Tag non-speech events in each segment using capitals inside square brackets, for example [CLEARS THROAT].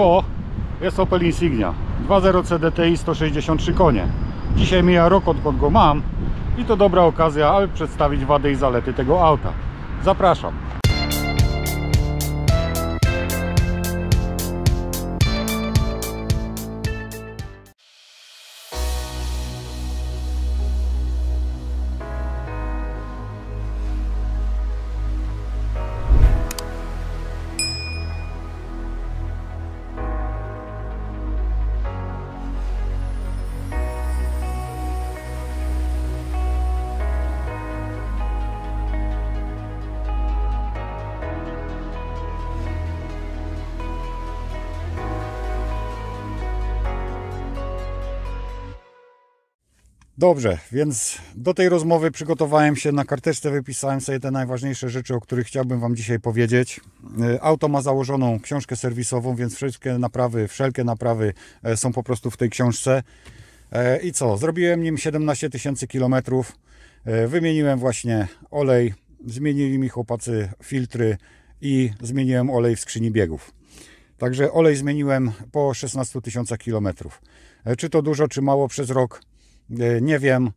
to jest Opel Insignia 2.0 CDTI 163 konie dzisiaj mija rok odkąd go mam i to dobra okazja, aby przedstawić wady i zalety tego auta zapraszam Dobrze, więc do tej rozmowy przygotowałem się na karteczce, wypisałem sobie te najważniejsze rzeczy, o których chciałbym Wam dzisiaj powiedzieć. E, auto ma założoną książkę serwisową, więc wszystkie naprawy, wszelkie naprawy e, są po prostu w tej książce. E, I co? Zrobiłem nim 17 tysięcy kilometrów. Wymieniłem właśnie olej, zmienili mi chłopacy filtry i zmieniłem olej w skrzyni biegów. Także olej zmieniłem po 16 tysiącach kilometrów. Czy to dużo, czy mało przez rok? E, nie wiem.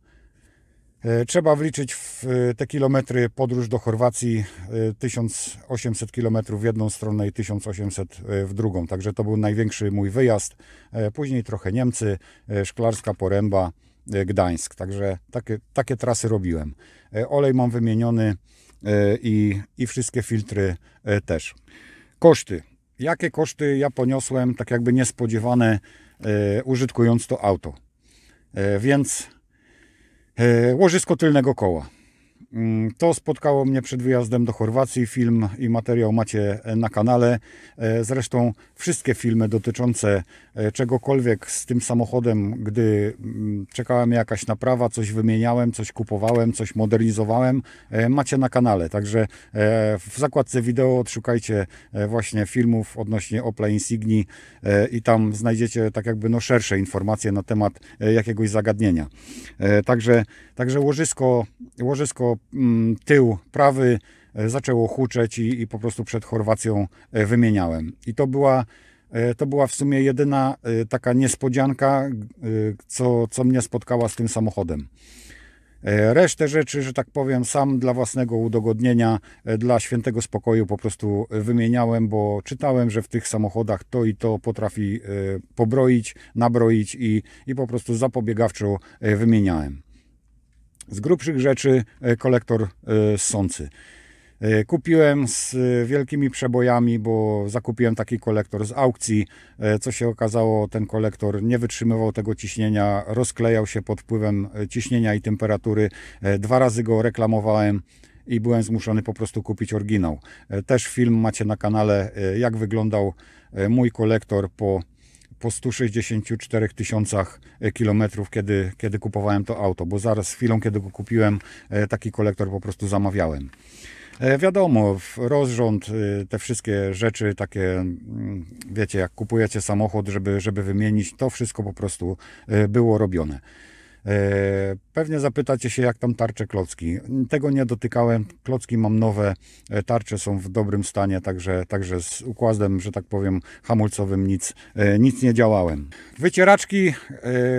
E, trzeba wliczyć w e, te kilometry podróż do Chorwacji 1800 km w jedną stronę i 1800 w drugą. Także to był największy mój wyjazd. Później trochę Niemcy, Szklarska Poręba, Gdańsk. Także takie, takie trasy robiłem. Olej mam wymieniony i, i wszystkie filtry też. Koszty. Jakie koszty ja poniosłem, tak jakby niespodziewane, użytkując to auto? E, więc e, łożysko tylnego koła. Mm, to spotkało mnie przed wyjazdem do Chorwacji. Film i materiał macie e, na kanale. E, zresztą wszystkie filmy dotyczące e, czegokolwiek z tym samochodem, gdy mm, czekałem jakaś naprawa, coś wymieniałem, coś kupowałem, coś modernizowałem, macie na kanale. Także w zakładce wideo odszukajcie właśnie filmów odnośnie Opla Insigni i tam znajdziecie tak jakby no szersze informacje na temat jakiegoś zagadnienia. Także, także łożysko, łożysko Mm, tył prawy e, zaczęło huczeć i, i po prostu przed Chorwacją e, wymieniałem. I to była e, to była w sumie jedyna taka niespodzianka, co, co mnie spotkała z tym samochodem. Resztę rzeczy, że tak powiem, sam dla własnego udogodnienia, dla świętego spokoju po prostu wymieniałem, bo czytałem, że w tych samochodach to i to potrafi pobroić, nabroić i, i po prostu zapobiegawczo wymieniałem z grubszych rzeczy e, kolektor e, sący. E, kupiłem z wielkimi przebojami, bo zakupiłem taki kolektor z aukcji. Co się okazało, ten kolektor nie wytrzymywał tego ciśnienia, rozklejał się pod wpływem ciśnienia i temperatury. Dwa razy go reklamowałem i byłem zmuszony po prostu kupić oryginał. Też film macie na kanale, jak wyglądał mój kolektor po po 164 tysiącach e, kilometrów, kiedy, kiedy kupowałem to auto, bo zaraz z chwilą, kiedy go kupiłem, e, taki kolektor po prostu zamawiałem. E, wiadomo, rozrząd, te wszystkie rzeczy takie, mm, wiecie, jak kupujecie samochód, żeby, żeby wymienić, to wszystko po prostu było robione. E, pewnie zapytacie się, jak tam tarcze klocki. Tego nie dotykałem. Klocki mam nowe, e, tarcze są w dobrym stanie, także, także z układem, że tak powiem, hamulcowym nic, e, nic nie działałem. Wycieraczki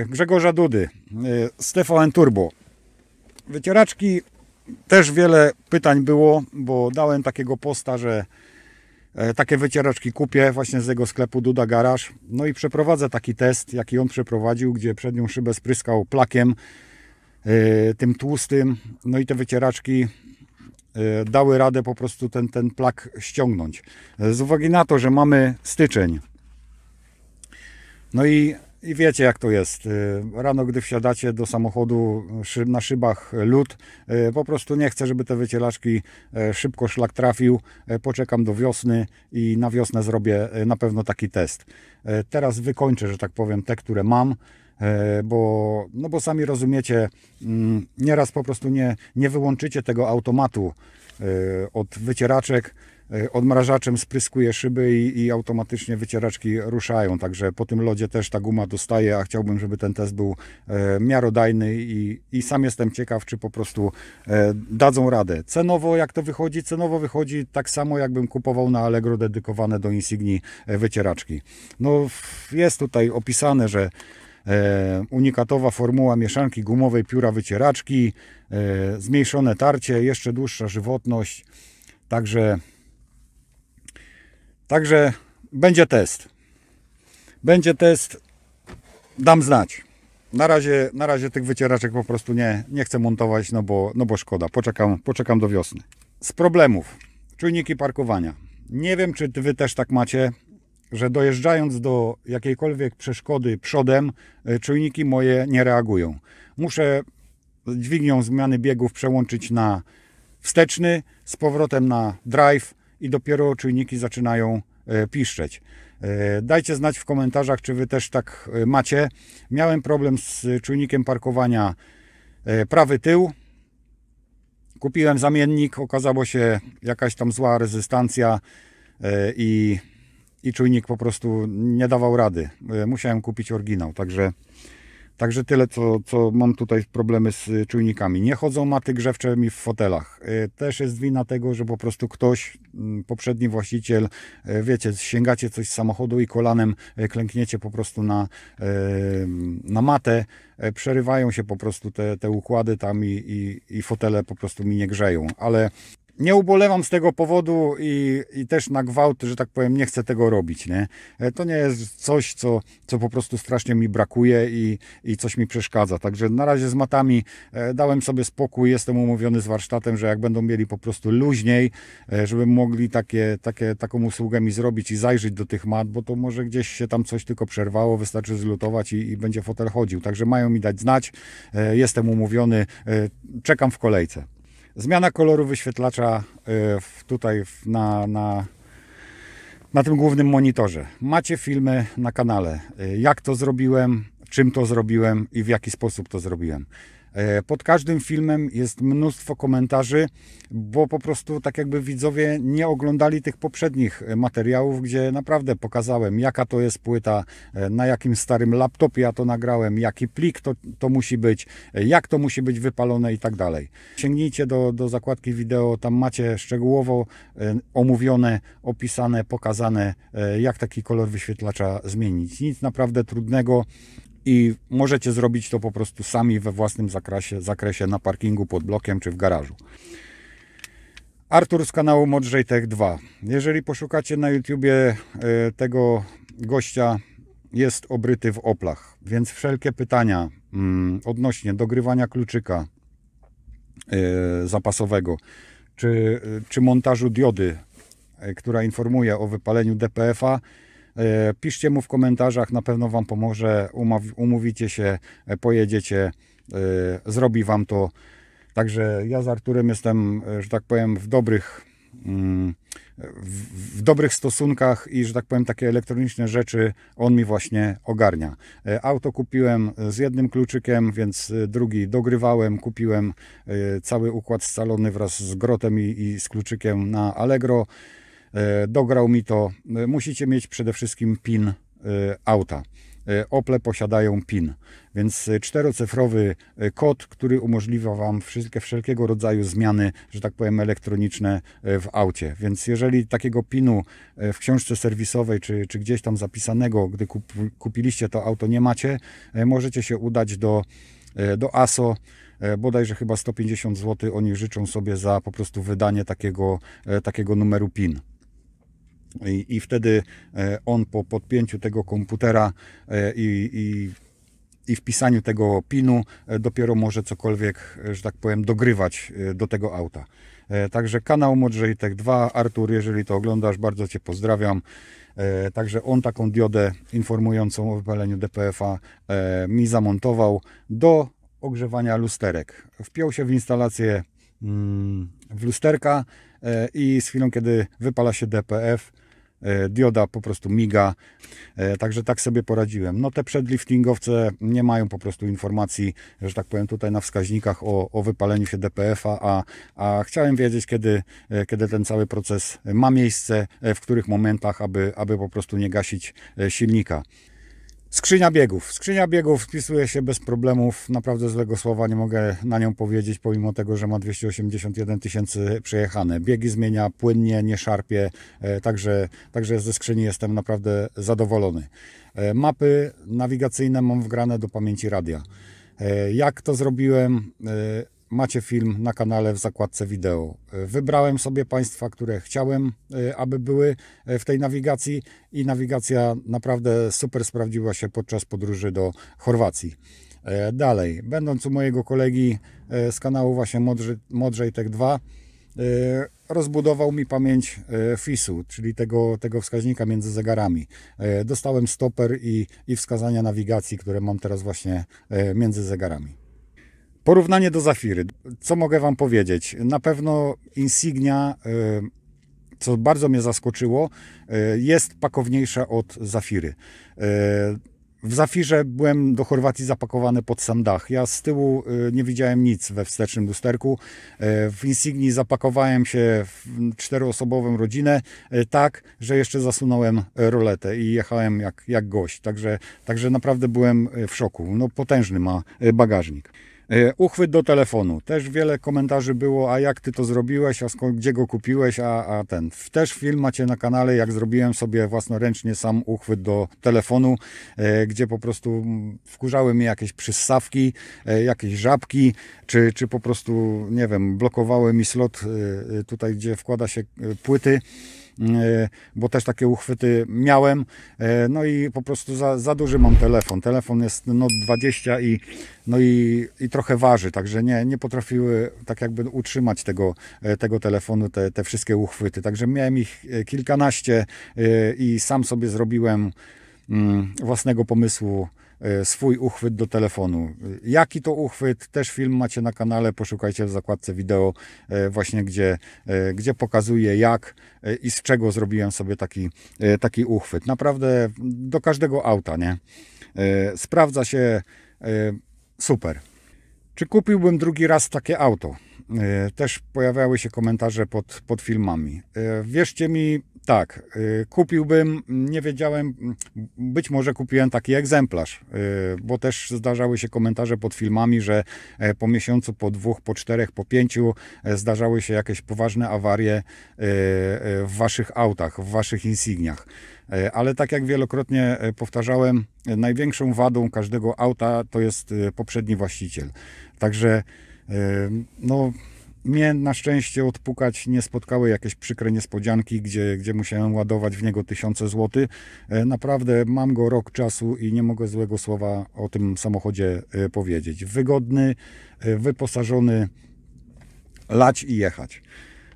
Grzegorza Dudy z TVN Turbo. Wycieraczki też wiele pytań było, bo dałem takiego posta, że E, takie wycieraczki kupię właśnie z jego sklepu Duda Garage No i przeprowadzę taki test, jaki on przeprowadził, gdzie przednią szybę spryskał plakiem e, tym tłustym. No i te wycieraczki e, dały radę po prostu ten, ten plak ściągnąć. Z uwagi na to, że mamy styczeń, no i i wiecie jak to jest. Y, rano, gdy wsiadacie do samochodu na szybach y, lód, y, po prostu nie chcę, żeby te wycieraczki szybko szlak trafił. Poczekam do wiosny i na wiosnę zrobię na pewno taki test. Teraz wykończę, że tak powiem, te, które mam bo, no bo sami rozumiecie, mm, nieraz po prostu nie, nie wyłączycie tego automatu od wycieraczek E, odmrażaczem spryskuje szyby i, i, automatycznie wycieraczki ruszają. Także po tym lodzie też ta guma dostaje, a chciałbym, żeby ten test był e, miarodajny i, i sam jestem ciekaw, czy po prostu e, dadzą radę. Cenowo jak to wychodzi? Cenowo wychodzi tak samo, jakbym kupował na Allegro dedykowane do Insigni e, wycieraczki. No jest tutaj opisane, że E, unikatowa formuła mieszanki gumowej pióra wycieraczki, e, zmniejszone tarcie, jeszcze dłuższa żywotność. Także Także będzie test. Będzie test. Dam znać. Na razie, na razie tych wycieraczek po prostu nie, nie chcę montować, no bo, no bo szkoda. Poczekam, poczekam do wiosny. Z problemów. Czujniki parkowania. Nie wiem, czy Wy też tak macie, że dojeżdżając do jakiejkolwiek przeszkody przodem, y, czujniki moje nie reagują. Muszę dźwignią zmiany biegów przełączyć na wsteczny, z powrotem na drive, i dopiero czujniki zaczynają e, piszczeć. E, dajcie znać w komentarzach, czy Wy też tak e, macie. Miałem problem z czujnikiem parkowania prawy tył. Kupiłem zamiennik, okazało się jakaś tam zła rezystancja i, i czujnik po prostu nie dawał rady. Musiałem kupić oryginał, także Także tyle, co, co mam tutaj problemy z czujnikami. Nie chodzą maty grzewcze mi w fotelach. E, też jest wina tego, że po prostu ktoś, mm, poprzedni właściciel, e, wiecie, sięgacie coś z samochodu i kolanem e, klękniecie po prostu na, na matę. Przerywają się po prostu te, te układy tam i, i, i fotele po prostu mi nie grzeją. Ale nie ubolewam z tego powodu i, i też na gwałt, że tak powiem, nie chcę tego robić. Nie? E, to nie jest coś, co, co po prostu strasznie mi brakuje i, i coś mi przeszkadza. Także na razie z matami e, dałem sobie spokój, jestem umówiony z warsztatem, że jak będą mieli po prostu luźniej, e, żeby mogli takie, takie, taką usługę mi zrobić i zajrzeć do tych mat, bo to może gdzieś się tam coś tylko przerwało, wystarczy zlutować i, i będzie fotel chodził. Także mają mi dać znać, jestem umówiony, czekam w kolejce. Zmiana koloru wyświetlacza y, tutaj na, na, na tym głównym monitorze. Macie filmy na kanale, y, jak to zrobiłem, czym to zrobiłem i w jaki sposób to zrobiłem. E, pod każdym filmem jest mnóstwo komentarzy, bo po prostu tak jakby widzowie nie oglądali tych poprzednich e, materiałów, gdzie naprawdę pokazałem, jaka to jest płyta, e, na jakim starym laptopie ja to nagrałem, jaki plik to, to musi być, jak to musi być wypalone i tak dalej. Sięgnijcie do, do zakładki wideo, tam macie szczegółowo omówione, opisane, pokazane, jak taki kolor wyświetlacza zmienić. Nic naprawdę trudnego i możecie zrobić to po prostu sami we własnym zakresie, zakresie na parkingu pod blokiem czy w garażu. Artur z kanału Modrzej Tech 2. Jeżeli poszukacie na YouTubie e, tego gościa, jest obryty w oplach, więc wszelkie pytania mm, odnośnie dogrywania kluczyka e, zapasowego, czy, e, czy montażu diody, która informuje o wypaleniu DPF-a, E, piszcie mu w komentarzach, na pewno Wam pomoże, umówicie się, e, pojedziecie, e, zrobi Wam to. Także ja z Arturem jestem, że tak powiem, w dobrych, mm, w, dobrych stosunkach i, że tak powiem, takie elektroniczne rzeczy on mi właśnie ogarnia. Auto kupiłem z jednym kluczykiem, więc drugi dogrywałem, kupiłem cały układ scalony wraz z grotem i, i z kluczykiem na Allegro. E, dograł mi to. E, musicie mieć przede wszystkim PIN e, auta. Ople posiadają PIN, więc czterocyfrowy kod, który umożliwia Wam wszelkie, wszelkiego rodzaju zmiany, że tak powiem, elektroniczne w aucie. Więc jeżeli takiego PIN-u w książce serwisowej, czy, czy gdzieś tam zapisanego, gdy kup, kupiliście to auto, nie macie, możecie się udać do, do ASO bodajże chyba 150 zł oni życzą sobie za po prostu wydanie takiego, takiego numeru PIN. I, i wtedy e, on po podpięciu tego komputera e, i, i i wpisaniu tego pinu e, dopiero może cokolwiek, że tak powiem, dogrywać do tego auta. Także kanał Modrzej Tech 2, Artur, jeżeli to oglądasz, bardzo Cię pozdrawiam. Także on taką diodę informującą o wypaleniu DPF-a mi zamontował do ogrzewania lusterek. Wpiął się w instalację mm, w lusterka i z chwilą, kiedy wypala się DPF, E, dioda po prostu miga, e, także tak sobie poradziłem. No te przedliftingowce nie mają po prostu informacji, że tak powiem tutaj na wskaźnikach o, o wypaleniu się DPF-a, a, a chciałem wiedzieć kiedy, e, kiedy ten cały proces ma miejsce, w których momentach, aby, aby po prostu nie gasić silnika. Skrzynia biegów. Skrzynia biegów wpisuje się bez problemów. Naprawdę złego słowa nie mogę na nią powiedzieć, pomimo tego, że ma 281 tysięcy przejechane. Biegi zmienia płynnie, nie szarpie, e, także, także ze skrzyni jestem naprawdę zadowolony. E, mapy nawigacyjne mam wgrane do pamięci radia. E, jak to zrobiłem? macie film na kanale w zakładce wideo. E, wybrałem sobie państwa, które chciałem, e, aby były e, w tej nawigacji i nawigacja naprawdę super sprawdziła się podczas podróży do Chorwacji. Dalej, będąc u mojego kolegi z kanału właśnie Modrzej, Modrzej Tech 2, rozbudował mi pamięć FISU, czyli tego, tego wskaźnika między zegarami. Dostałem stoper i, i wskazania nawigacji, które mam teraz właśnie między zegarami. Porównanie do Zafiry. Co mogę Wam powiedzieć? Na pewno Insignia, y, co bardzo mnie zaskoczyło, y, jest pakowniejsza od Zafiry. Y, w Zafirze byłem do Chorwacji zapakowany pod sam dach. Ja z tyłu nie widziałem nic we wstecznym lusterku. W Insignii zapakowałem się w czteroosobową rodzinę tak, że jeszcze zasunąłem roletę i jechałem jak, jak gość. Także, także naprawdę byłem w szoku. No, potężny ma bagażnik. E, uchwyt do telefonu. Też wiele komentarzy było, a jak ty to zrobiłeś, a skąd, gdzie go kupiłeś, a, a ten. Też film macie na kanale, jak zrobiłem sobie własnoręcznie sam uchwyt do telefonu, e, gdzie po prostu wkurzały mnie jakieś przyssawki, e, jakieś żabki, czy, czy po prostu, nie wiem, blokowały mi slot tutaj, gdzie wkłada się płyty. E, bo też takie uchwyty miałem. E, no i po prostu za, za duży mam telefon. Telefon jest Note 20 i, no i, i trochę waży, także nie, nie potrafiły tak jakby utrzymać tego, e, tego telefonu, te, te wszystkie uchwyty. Także miałem ich kilkanaście i sam sobie zrobiłem mm, własnego pomysłu E, swój uchwyt do telefonu. Jaki to uchwyt? Też film macie na kanale, poszukajcie w zakładce wideo e, właśnie, gdzie, e, gdzie pokazuję jak i z czego zrobiłem sobie taki, taki uchwyt. Naprawdę do każdego auta, nie? Sprawdza się super. Czy kupiłbym drugi raz takie auto? Też pojawiały się komentarze pod, pod filmami. Wierzcie mi, tak, y, kupiłbym, nie wiedziałem, być może kupiłem taki egzemplarz, y, bo też zdarzały się komentarze pod filmami, że e, po miesiącu, po dwóch, po czterech, po pięciu e, zdarzały się jakieś poważne awarie e, w waszych autach, w waszych insigniach. Ale tak jak wielokrotnie powtarzałem, największą wadą każdego auta to jest poprzedni właściciel. Także no mnie na szczęście odpukać nie spotkały jakieś przykre niespodzianki, gdzie, gdzie musiałem ładować w niego tysiące złotych. E, naprawdę mam go rok czasu i nie mogę złego słowa o tym samochodzie e, powiedzieć. Wygodny, e, wyposażony, lać i jechać.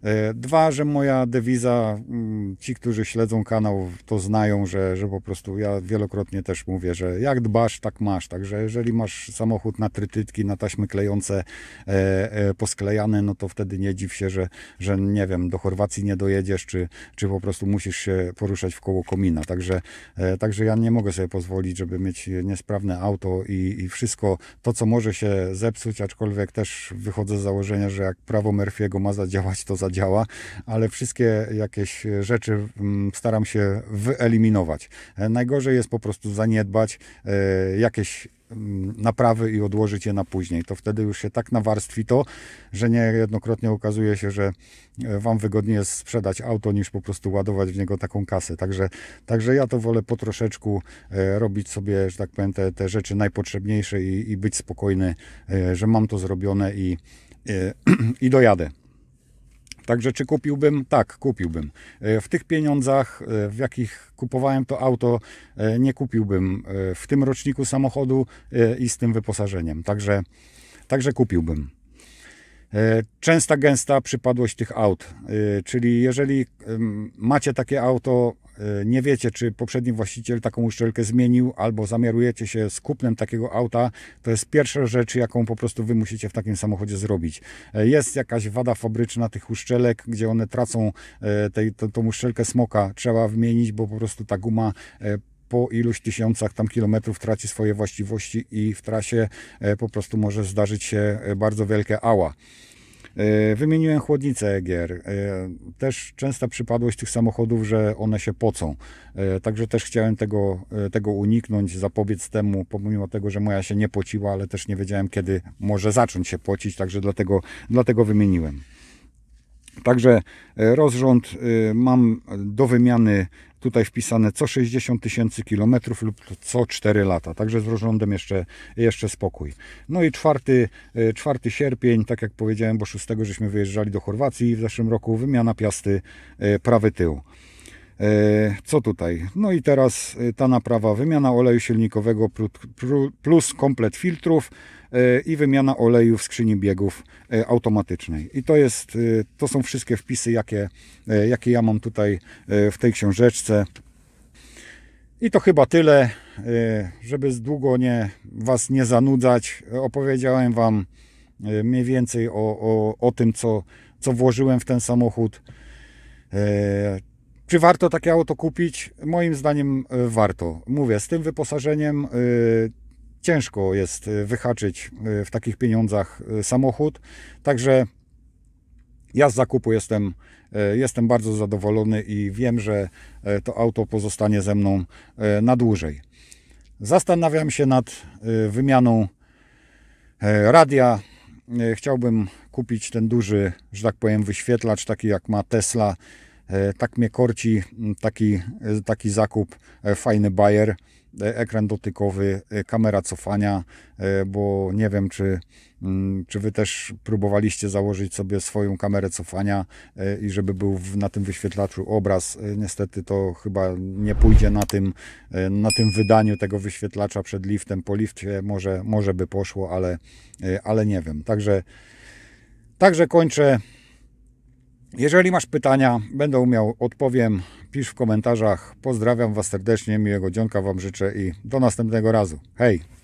E, dwa, że moja dewiza, mm, ci, którzy śledzą kanał, to znają, że, że po prostu ja wielokrotnie też mówię, że jak dbasz, tak masz. Także jeżeli masz samochód na trytytki, na taśmy klejące, e, e, posklejane, no to wtedy nie dziw się, że, że nie wiem, do Chorwacji nie dojedziesz, czy, czy po prostu musisz się poruszać w koło komina. Także, także ja nie mogę sobie pozwolić, żeby mieć niesprawne auto i, i wszystko to, co może się zepsuć, aczkolwiek też wychodzę z założenia, że jak prawo Murphy'ego ma zadziałać, to zadziała działa, ale wszystkie jakieś rzeczy mm, staram się wyeliminować. E, najgorzej jest po prostu zaniedbać e, jakieś mm, naprawy i odłożyć je na później. To wtedy już się tak nawarstwi to, że niejednokrotnie okazuje się, że e, Wam wygodniej jest sprzedać auto niż po prostu ładować w niego taką kasę. Także, także ja to wolę po troszeczku robić sobie, że tak powiem, te, te rzeczy najpotrzebniejsze i, i być spokojny, że mam to zrobione i, i, [CLEARS THROAT] i dojadę. Także czy kupiłbym? Tak, kupiłbym. E, w tych pieniądzach, e, w jakich kupowałem to auto, e, nie kupiłbym w tym roczniku samochodu i z tym wyposażeniem. Także, także kupiłbym. Częsta, gęsta przypadłość tych aut, czyli jeżeli macie takie auto, Y, nie wiecie, czy poprzedni właściciel taką uszczelkę zmienił, albo zamiarujecie się z kupnem takiego auta, to jest pierwsza rzecz, jaką po prostu wy musicie w takim samochodzie zrobić. E, jest jakaś wada fabryczna tych uszczelek, gdzie one tracą e, tej, tą, tą uszczelkę smoka, trzeba wymienić, bo po prostu ta guma e, po iluś tysiącach tam kilometrów traci swoje właściwości i w trasie po prostu może zdarzyć się bardzo wielkie ała. E, wymieniłem chłodnicę gier. E, też częsta przypadłość tych samochodów, że one się pocą. E, także też chciałem tego, tego uniknąć, zapobiec temu, pomimo tego, że moja się nie pociła, ale też nie wiedziałem, kiedy może zacząć się pocić, także dlatego, dlatego wymieniłem. Także rozrząd mam do wymiany Tutaj wpisane co 60 tysięcy kilometrów lub co 4 lata. Także z rozrządem jeszcze, jeszcze spokój. No i czwarty, y, czwarty sierpień, tak jak powiedziałem, bo 6 żeśmy wyjeżdżali do Chorwacji w zeszłym roku, wymiana piasty y, prawy tył. Y, co tutaj? No i teraz ta naprawa, wymiana oleju silnikowego plus komplet filtrów, E, i wymiana oleju w skrzyni biegów e, automatycznej. I to, jest, e, to są wszystkie wpisy, jakie, jakie ja mam tutaj w tej książeczce. I to chyba tyle, żeby z długo nie, Was nie zanudzać. Opowiedziałem Wam mniej więcej o, o, o tym, co, co włożyłem w ten samochód. Czy warto takie auto kupić? Moim zdaniem warto. Mówię, z tym wyposażeniem ciężko jest y, wyhaczyć y, w takich pieniądzach y, samochód. Także ja z zakupu jestem, jestem bardzo zadowolony i wiem, że to auto pozostanie ze mną na dłużej. Zastanawiam się nad wymianą radia. Chciałbym kupić ten duży, że tak powiem, wyświetlacz, taki jak ma Tesla. Tak mnie korci taki, taki zakup, fajny Bayer. E, ekran dotykowy, e, kamera cofania, e, bo nie wiem, czy, mm, czy wy też próbowaliście założyć sobie swoją kamerę cofania i żeby był na tym wyświetlaczu obraz. Niestety to chyba nie pójdzie na tym, na tym wydaniu tego wyświetlacza przed liftem. Po lifcie może, może by poszło, ale, ale nie wiem. Także, także kończę. Jeżeli masz pytania, będę umiał, odpowiem. Pisz w komentarzach. Pozdrawiam Was serdecznie, miłego dzionka Wam życzę i do następnego razu. Hej!